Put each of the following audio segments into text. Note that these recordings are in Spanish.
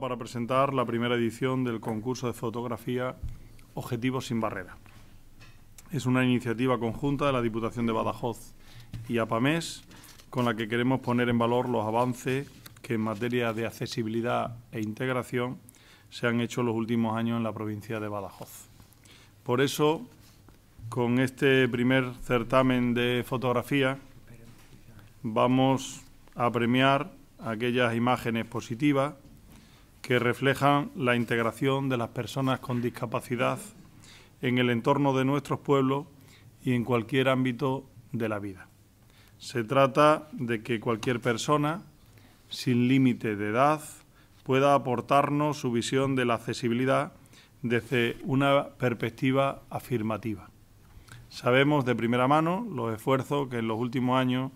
para presentar la primera edición del concurso de fotografía Objetivos sin Barrera. Es una iniciativa conjunta de la Diputación de Badajoz y Apamés, con la que queremos poner en valor los avances que en materia de accesibilidad e integración se han hecho en los últimos años en la provincia de Badajoz. Por eso, con este primer certamen de fotografía vamos a premiar aquellas imágenes positivas que reflejan la integración de las personas con discapacidad en el entorno de nuestros pueblos y en cualquier ámbito de la vida. Se trata de que cualquier persona, sin límite de edad, pueda aportarnos su visión de la accesibilidad desde una perspectiva afirmativa. Sabemos de primera mano los esfuerzos que en los últimos años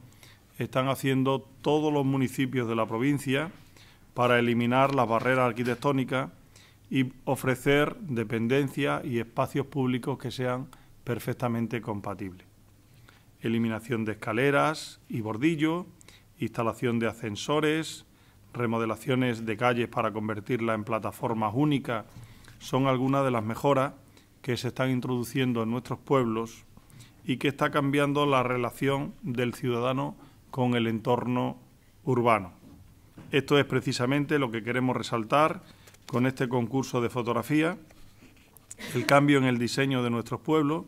están haciendo todos los municipios de la provincia para eliminar las barreras arquitectónicas y ofrecer dependencias y espacios públicos que sean perfectamente compatibles. Eliminación de escaleras y bordillos, instalación de ascensores, remodelaciones de calles para convertirlas en plataformas únicas son algunas de las mejoras que se están introduciendo en nuestros pueblos y que está cambiando la relación del ciudadano con el entorno urbano. Esto es precisamente lo que queremos resaltar con este concurso de fotografía, el cambio en el diseño de nuestros pueblos,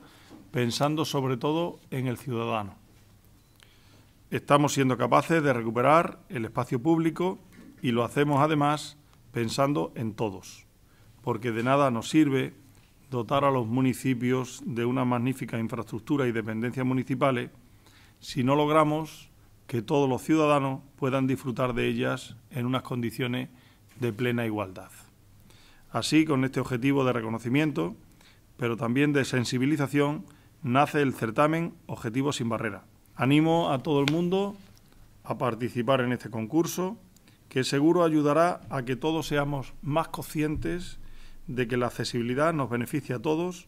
pensando sobre todo en el ciudadano. Estamos siendo capaces de recuperar el espacio público y lo hacemos además pensando en todos, porque de nada nos sirve dotar a los municipios de una magnífica infraestructura y dependencias municipales si no logramos que todos los ciudadanos puedan disfrutar de ellas en unas condiciones de plena igualdad. Así, con este objetivo de reconocimiento, pero también de sensibilización, nace el certamen Objetivo sin Barrera. Animo a todo el mundo a participar en este concurso, que seguro ayudará a que todos seamos más conscientes de que la accesibilidad nos beneficia a todos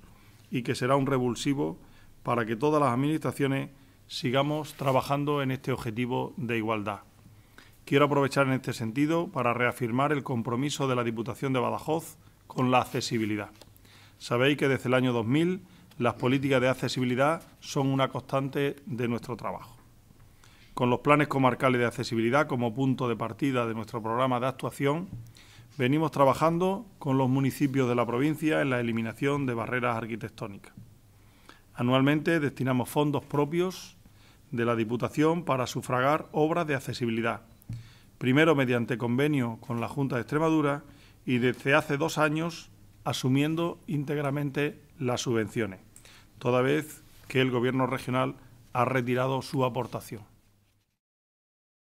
y que será un revulsivo para que todas las administraciones sigamos trabajando en este objetivo de igualdad. Quiero aprovechar en este sentido para reafirmar el compromiso de la Diputación de Badajoz con la accesibilidad. Sabéis que desde el año 2000 las políticas de accesibilidad son una constante de nuestro trabajo. Con los planes comarcales de accesibilidad como punto de partida de nuestro programa de actuación, venimos trabajando con los municipios de la provincia en la eliminación de barreras arquitectónicas. Anualmente destinamos fondos propios de la Diputación para sufragar obras de accesibilidad, primero mediante convenio con la Junta de Extremadura y desde hace dos años asumiendo íntegramente las subvenciones, toda vez que el Gobierno regional ha retirado su aportación.